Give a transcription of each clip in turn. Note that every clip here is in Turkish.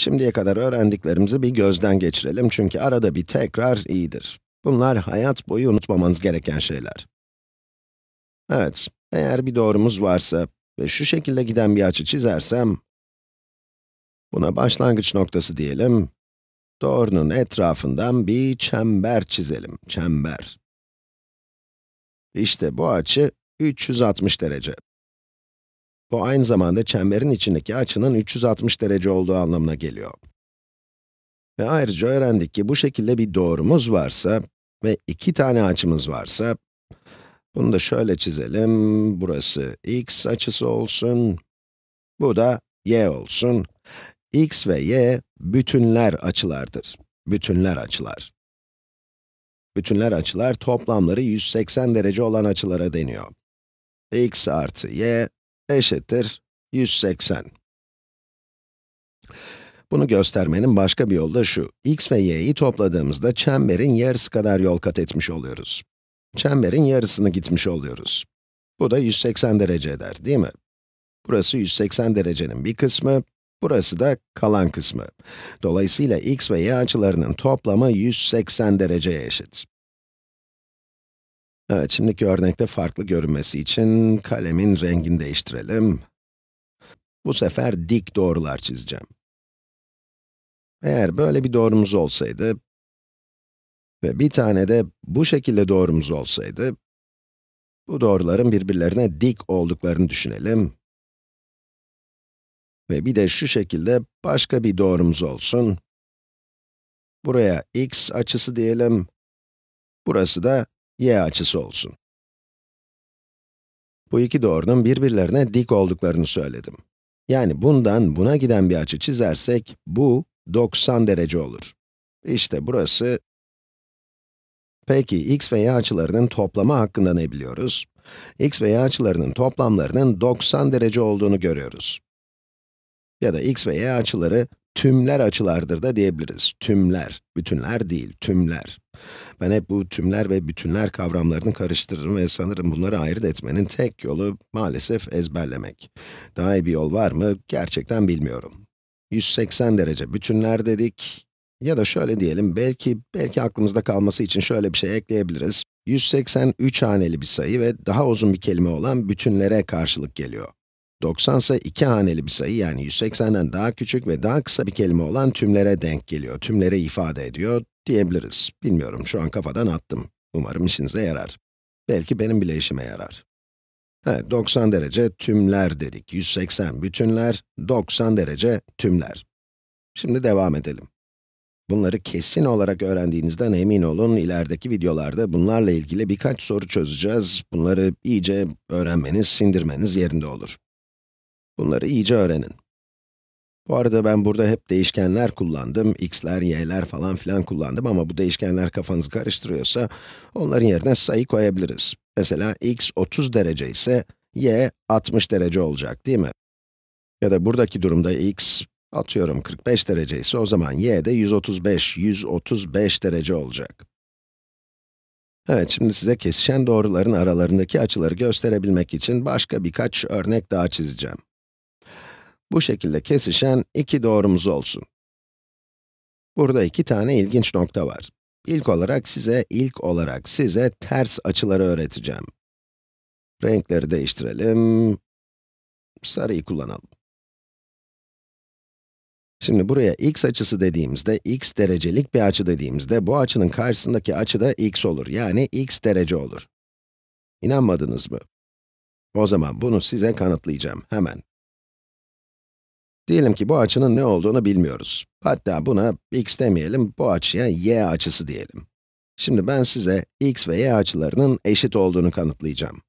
Şimdiye kadar öğrendiklerimizi bir gözden geçirelim çünkü arada bir tekrar iyidir. Bunlar hayat boyu unutmamanız gereken şeyler. Evet, eğer bir doğrumuz varsa ve şu şekilde giden bir açı çizersem, buna başlangıç noktası diyelim, doğrunun etrafından bir çember çizelim, çember. İşte bu açı 360 derece. Bu aynı zamanda çemberin içindeki açının 360 derece olduğu anlamına geliyor. Ve ayrıca öğrendik ki bu şekilde bir doğrumuz varsa ve iki tane açımız varsa, bunu da şöyle çizelim, burası x açısı olsun, bu da y olsun. x ve y bütünler açılardır. Bütünler açılar. Bütünler açılar toplamları 180 derece olan açılara deniyor. x artı y eşittir 180. Bunu göstermenin başka bir yolu da şu, x ve y'yi topladığımızda çemberin yarısı kadar yol kat etmiş oluyoruz. Çemberin yarısını gitmiş oluyoruz. Bu da 180 derece eder, değil mi? Burası 180 derecenin bir kısmı, burası da kalan kısmı. Dolayısıyla x ve y açılarının toplamı 180 dereceye eşit. Evet, şimdiki örnekte farklı görünmesi için kalemin rengini değiştirelim. Bu sefer dik doğrular çizeceğim. Eğer böyle bir doğrumuz olsaydı ve bir tane de bu şekilde doğrumuz olsaydı, bu doğruların birbirlerine dik olduklarını düşünelim. Ve bir de şu şekilde başka bir doğrumuz olsun. Buraya x açısı diyelim. Burası da y açısı olsun. Bu iki doğrunun birbirlerine dik olduklarını söyledim. Yani bundan buna giden bir açı çizersek, bu 90 derece olur. İşte burası... Peki, x ve y açılarının toplamı hakkında ne biliyoruz? x ve y açılarının toplamlarının 90 derece olduğunu görüyoruz. Ya da x ve y açıları tümler açılardır da diyebiliriz. Tümler, bütünler değil, tümler. Ben hep bu tümler ve bütünler kavramlarını karıştırırım ve sanırım bunları ayırt etmenin tek yolu maalesef ezberlemek. Daha iyi bir yol var mı gerçekten bilmiyorum. 180 derece bütünler dedik. Ya da şöyle diyelim, belki belki aklımızda kalması için şöyle bir şey ekleyebiliriz. 183 haneli bir sayı ve daha uzun bir kelime olan bütünlere karşılık geliyor. 90 ise iki haneli bir sayı yani 180'den daha küçük ve daha kısa bir kelime olan tümlere denk geliyor. Tümlere ifade ediyor diyebiliriz. Bilmiyorum şu an kafadan attım. Umarım işinize yarar. Belki benim bile işime yarar. Evet, 90 derece tümler dedik. 180 bütünler, 90 derece tümler. Şimdi devam edelim. Bunları kesin olarak öğrendiğinizden emin olun. İlerideki videolarda bunlarla ilgili birkaç soru çözeceğiz. Bunları iyice öğrenmeniz, sindirmeniz yerinde olur. Bunları iyice öğrenin. Bu arada ben burada hep değişkenler kullandım, x'ler, y'ler falan filan kullandım ama bu değişkenler kafanızı karıştırıyorsa, onların yerine sayı koyabiliriz. Mesela x 30 derece ise, y 60 derece olacak değil mi? Ya da buradaki durumda x, atıyorum 45 derece ise o zaman y de 135, 135 derece olacak. Evet, şimdi size kesişen doğruların aralarındaki açıları gösterebilmek için başka birkaç örnek daha çizeceğim. Bu şekilde kesişen iki doğrumuz olsun. Burada iki tane ilginç nokta var. İlk olarak size, ilk olarak size ters açıları öğreteceğim. Renkleri değiştirelim. Sarıyı kullanalım. Şimdi buraya x açısı dediğimizde, x derecelik bir açı dediğimizde, bu açının karşısındaki açı da x olur. Yani x derece olur. İnanmadınız mı? O zaman bunu size kanıtlayacağım, hemen. Diyelim ki bu açının ne olduğunu bilmiyoruz. Hatta buna x demeyelim, bu açıya y açısı diyelim. Şimdi ben size x ve y açılarının eşit olduğunu kanıtlayacağım.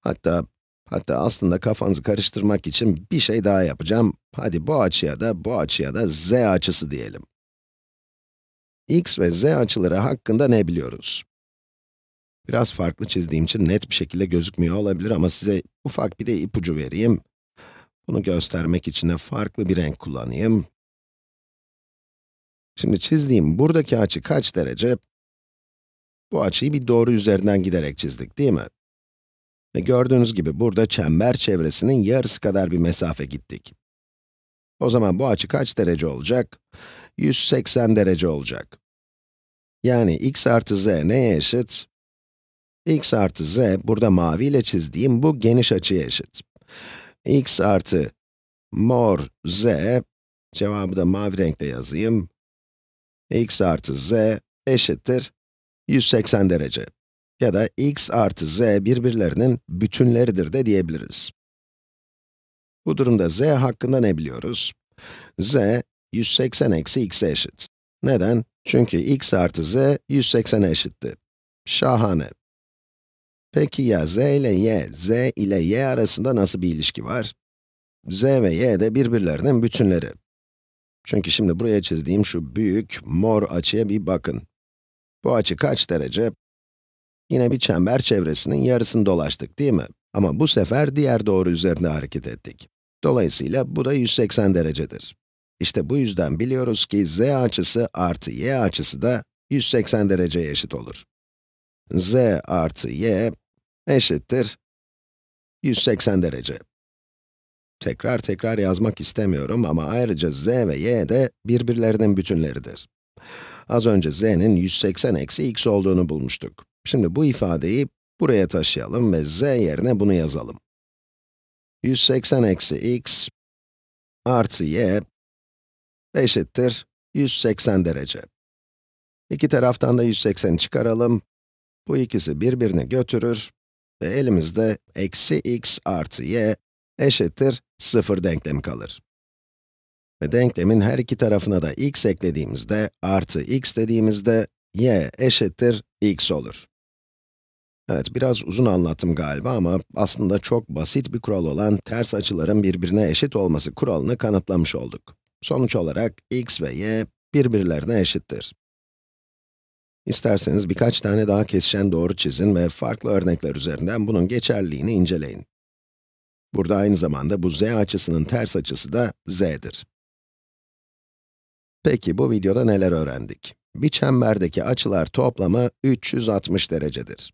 Hatta, hatta aslında kafanızı karıştırmak için bir şey daha yapacağım. Hadi bu açıya da, bu açıya da z açısı diyelim. x ve z açıları hakkında ne biliyoruz? Biraz farklı çizdiğim için net bir şekilde gözükmüyor olabilir ama size ufak bir de ipucu vereyim. Bunu göstermek için de farklı bir renk kullanayım. Şimdi çizdiğim buradaki açı kaç derece? Bu açıyı bir doğru üzerinden giderek çizdik değil mi? Ve gördüğünüz gibi burada çember çevresinin yarısı kadar bir mesafe gittik. O zaman bu açı kaç derece olacak? 180 derece olacak. Yani x artı z neye eşit? x artı z, burada mavi ile çizdiğim bu geniş açıya eşit x artı mor z, cevabı da mavi renkte yazayım, x artı z eşittir 180 derece. Ya da x artı z birbirlerinin bütünleridir de diyebiliriz. Bu durumda z hakkında ne biliyoruz? z 180 eksi x'e eşit. Neden? Çünkü x artı z 180'e eşitti. Şahane. Peki ya z ile y, z ile y arasında nasıl bir ilişki var? z ve y de birbirlerinin bütünleri. Çünkü şimdi buraya çizdiğim şu büyük mor açıya bir bakın. Bu açı kaç derece? Yine bir çember çevresinin yarısını dolaştık değil mi? Ama bu sefer diğer doğru üzerinde hareket ettik. Dolayısıyla bu da 180 derecedir. İşte bu yüzden biliyoruz ki z açısı artı y açısı da 180 dereceye eşit olur. z artı y eşittir 180 derece. Tekrar tekrar yazmak istemiyorum ama ayrıca z ve y de birbirlerinin bütünleridir. Az önce z'nin 180 eksi x olduğunu bulmuştuk. Şimdi bu ifadeyi buraya taşıyalım ve z yerine bunu yazalım. 180 eksi x artı y eşittir 180 derece. İki taraftan da 180 çıkaralım. Bu ikisi birbirini götürür ve elimizde eksi x artı y eşittir 0 denklemi kalır. Ve denklemin her iki tarafına da x eklediğimizde, artı x dediğimizde, y eşittir x olur. Evet, biraz uzun anlattım galiba ama aslında çok basit bir kural olan ters açıların birbirine eşit olması kuralını kanıtlamış olduk. Sonuç olarak x ve y birbirlerine eşittir. İsterseniz birkaç tane daha kesişen doğru çizin ve farklı örnekler üzerinden bunun geçerliliğini inceleyin. Burada aynı zamanda bu z açısının ters açısı da z'dir. Peki bu videoda neler öğrendik? Bir çemberdeki açılar toplamı 360 derecedir.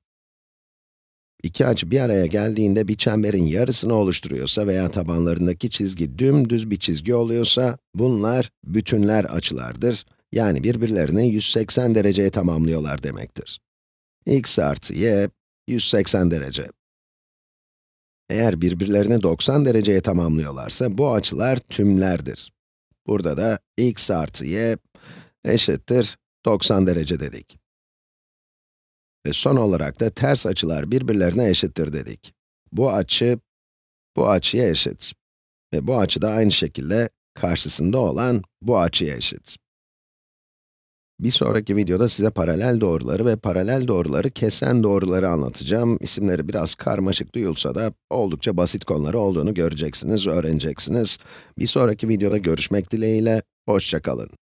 İki açı bir araya geldiğinde bir çemberin yarısını oluşturuyorsa veya tabanlarındaki çizgi dümdüz bir çizgi oluyorsa, bunlar bütünler açılardır yani birbirlerini 180 dereceye tamamlıyorlar demektir. x artı y, 180 derece. Eğer birbirlerini 90 dereceye tamamlıyorlarsa bu açılar tümlerdir. Burada da x artı y eşittir 90 derece dedik. Ve son olarak da ters açılar birbirlerine eşittir dedik. Bu açı, bu açıya eşit. Ve bu açı da aynı şekilde karşısında olan bu açıya eşit. Bir sonraki videoda size paralel doğruları ve paralel doğruları kesen doğruları anlatacağım. İsimleri biraz karmaşık duyulsa da oldukça basit konuları olduğunu göreceksiniz, öğreneceksiniz. Bir sonraki videoda görüşmek dileğiyle, hoşçakalın.